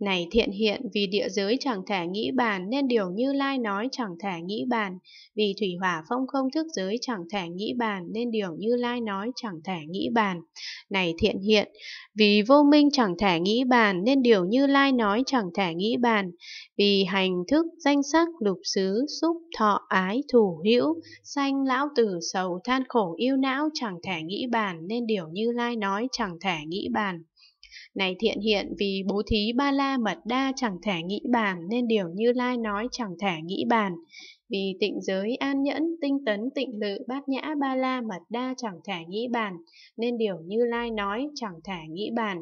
Này thiện hiện, vì địa giới chẳng thể nghĩ bàn, nên điều như lai nói chẳng thể nghĩ bàn. Vì thủy hỏa phong không thức giới chẳng thể nghĩ bàn, nên điều như lai nói chẳng thể nghĩ bàn. Này thiện hiện, vì vô minh chẳng thể nghĩ bàn, nên điều như lai nói chẳng thể nghĩ bàn. Vì hành thức, danh sắc, lục xứ, xúc, thọ, ái, thủ hữu, sanh, lão tử, sầu, than khổ, yêu não chẳng thể nghĩ bàn, nên điều như lai nói chẳng thể nghĩ bàn. Này thiện hiện vì bố thí ba la mật đa chẳng thể nghĩ bàn nên điều như lai nói chẳng thể nghĩ bàn. Vì tịnh giới an nhẫn, tinh tấn, tịnh lự, bát nhã ba la mật đa chẳng thể nghĩ bàn nên điều như lai nói chẳng thể nghĩ bàn.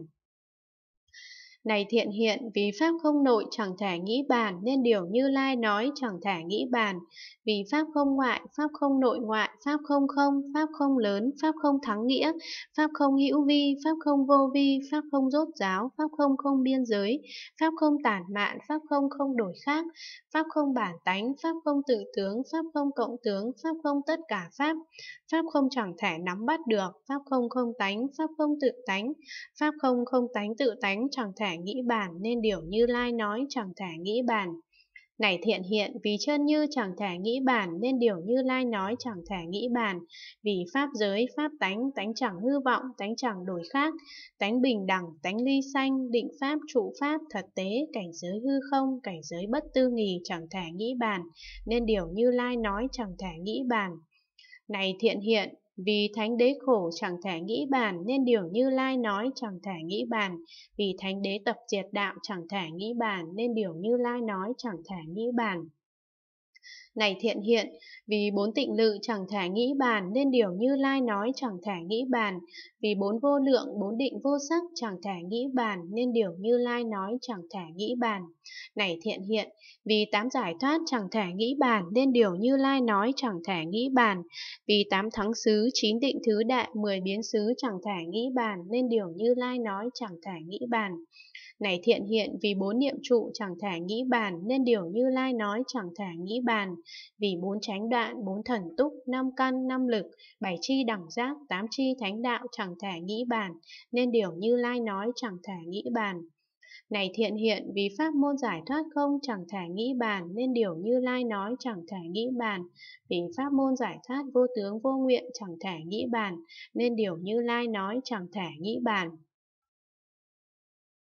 Này thiện hiện, vì pháp không nội chẳng thể nghĩ bàn, nên điều Như Lai nói chẳng thể nghĩ bàn. Vì pháp không ngoại, pháp không nội ngoại, pháp không không, pháp không lớn, pháp không thắng nghĩa, pháp không hữu vi, pháp không vô vi, pháp không rốt giáo, pháp không không biên giới, pháp không tản mạn, pháp không không đổi khác, pháp không bản tánh, pháp không tự tướng, pháp không cộng tướng, pháp không tất cả pháp, pháp không chẳng thể nắm bắt được, pháp không không tánh, pháp không tự tánh, pháp không không tánh tự tánh chẳng thể nghĩ bàn nên điều Như Lai nói chẳng thả nghĩ bàn. Này thiện hiện, vì chân như chẳng thể nghĩ bàn, nên điều như lai nói chẳng thể nghĩ bàn. Vì pháp giới, pháp tánh, tánh chẳng hư vọng, tánh chẳng đổi khác, tánh bình đẳng, tánh ly sanh, định pháp, trụ pháp, thật tế, cảnh giới hư không, cảnh giới bất tư nghì, chẳng thể nghĩ bàn, nên điều như lai nói chẳng thể nghĩ bàn. Này thiện hiện, vì thánh đế khổ chẳng thể nghĩ bàn nên điều Như Lai nói chẳng thể nghĩ bàn. Vì thánh đế tập triệt đạo chẳng thể nghĩ bàn nên điều Như Lai nói chẳng thể nghĩ bàn. Này thiện hiện, vì bốn tịnh lự chẳng thể nghĩ bàn nên điều như lai nói chẳng thể nghĩ bàn, vì bốn vô lượng bốn định vô sắc chẳng thể nghĩ bàn nên điều như lai nói chẳng thể nghĩ bàn. Này thiện hiện, vì tám giải thoát chẳng thể nghĩ bàn nên điều như lai nói chẳng thể nghĩ bàn, vì tám thắng xứ chín định thứ đại mười biến xứ chẳng thể nghĩ bàn nên điều như lai nói chẳng thể nghĩ bàn. Này thiện hiện, vì bốn niệm trụ chẳng thể nghĩ bàn nên điều như lai nói chẳng thể nghĩ bàn bàn, vì bốn chánh đoạn, bốn thần túc, năm căn, năm lực, bảy chi đẳng giác, tám chi thánh đạo chẳng thể nghĩ bàn, nên điều như Lai nói chẳng thể nghĩ bàn. Này thiện hiện, vì pháp môn giải thoát không chẳng thể nghĩ bàn, nên điều như Lai nói chẳng thể nghĩ bàn. Vì pháp môn giải thoát vô tướng vô nguyện chẳng thể nghĩ bàn, nên điều như Lai nói chẳng thể nghĩ bàn.